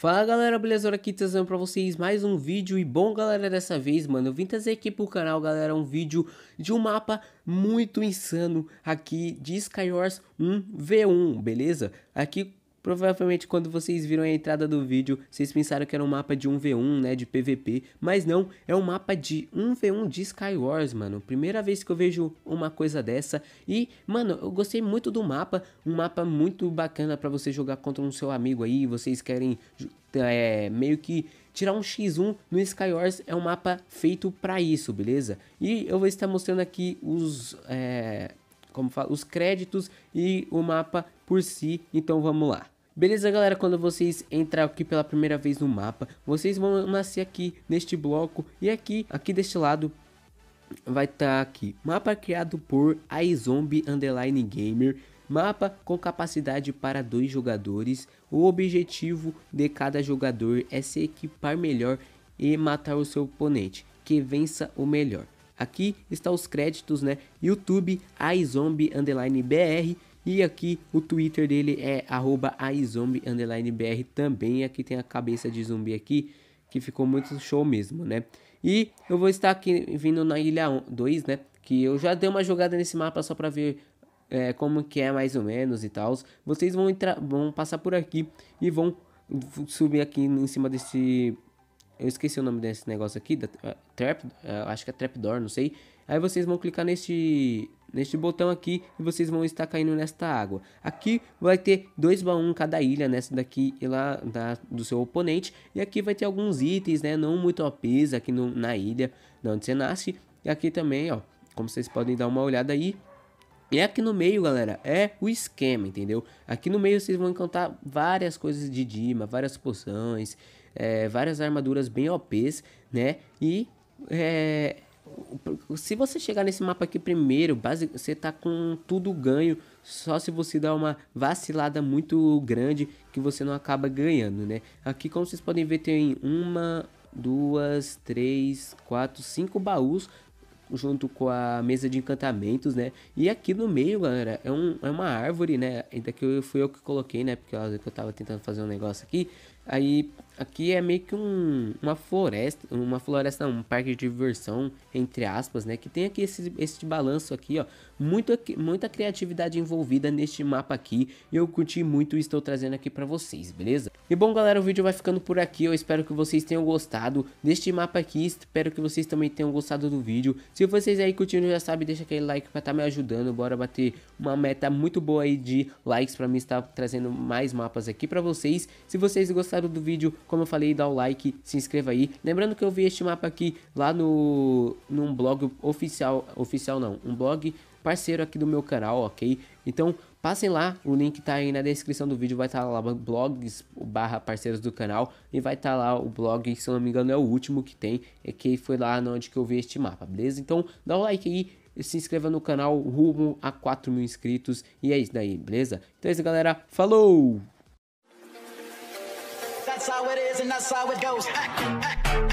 Fala galera, beleza? Aqui trazendo pra vocês mais um vídeo e bom galera, dessa vez, mano, eu vim trazer aqui pro canal, galera, um vídeo de um mapa muito insano aqui de Skywars 1v1, beleza? Aqui Provavelmente quando vocês viram a entrada do vídeo, vocês pensaram que era um mapa de 1v1, né, de PVP, mas não, é um mapa de 1v1 de Skywars, mano. Primeira vez que eu vejo uma coisa dessa e, mano, eu gostei muito do mapa, um mapa muito bacana para você jogar contra um seu amigo aí, vocês querem é, meio que tirar um X1 no Skywars é um mapa feito para isso, beleza? E eu vou estar mostrando aqui os é, como fala, os créditos e o mapa por si. Então vamos lá. Beleza, galera? Quando vocês entrarem aqui pela primeira vez no mapa, vocês vão nascer aqui neste bloco e aqui, aqui deste lado, vai estar tá aqui. Mapa criado por iZombie Underline Gamer. Mapa com capacidade para dois jogadores. O objetivo de cada jogador é se equipar melhor e matar o seu oponente, que vença o melhor. Aqui está os créditos, né? YouTube, iZombie, E aqui o Twitter dele é arroba também. Aqui tem a cabeça de zumbi aqui, que ficou muito show mesmo, né? E eu vou estar aqui vindo na Ilha 2, né? Que eu já dei uma jogada nesse mapa só pra ver é, como que é mais ou menos e tal. Vocês vão, entrar, vão passar por aqui e vão subir aqui em cima desse eu esqueci o nome desse negócio aqui, da, trap, é, acho que é trapdoor, não sei. Aí vocês vão clicar neste neste botão aqui e vocês vão estar caindo nesta água. Aqui vai ter dois baús cada ilha, nessa né? daqui e lá da, do seu oponente. E aqui vai ter alguns itens, né, não muito OPs aqui no, na ilha de onde você nasce. E aqui também, ó, como vocês podem dar uma olhada aí. E é aqui no meio, galera, é o esquema, entendeu? Aqui no meio vocês vão encontrar várias coisas de Dima, várias poções, é, várias armaduras bem OPs, né? E é, se você chegar nesse mapa aqui primeiro, base, você tá com tudo ganho, só se você dá uma vacilada muito grande que você não acaba ganhando, né? Aqui, como vocês podem ver, tem uma, duas, três, quatro, cinco baús junto com a mesa de encantamentos, né? E aqui no meio, galera, é, um, é uma árvore, né? Ainda que eu, fui eu que coloquei, né? Porque eu, eu tava tentando fazer um negócio aqui. Aí aqui é meio que um, uma floresta, uma floresta, um parque de diversão, entre aspas, né? Que tem aqui esse, esse balanço aqui, ó. Muito, muita criatividade envolvida neste mapa aqui. E eu curti muito e estou trazendo aqui pra vocês, beleza? E bom, galera, o vídeo vai ficando por aqui. Eu espero que vocês tenham gostado deste mapa aqui. Espero que vocês também tenham gostado do vídeo. Se vocês aí curtiram, já sabe, deixa aquele like pra estar tá me ajudando. Bora bater uma meta muito boa aí de likes pra mim estar trazendo mais mapas aqui pra vocês. Se vocês gostaram gostaram do vídeo, como eu falei, dá o like, se inscreva aí. Lembrando que eu vi este mapa aqui lá no num blog oficial, oficial não, um blog parceiro aqui do meu canal, ok? Então, passem lá, o link tá aí na descrição do vídeo, vai estar tá lá blogs barra parceiros do canal e vai estar tá lá o blog, se não me engano é o último que tem, é que foi lá onde que eu vi este mapa, beleza? Então, dá o like aí, se inscreva no canal rumo a 4 mil inscritos. E é isso daí, beleza? Então é isso, galera. Falou! that's how it is and that's how it goes.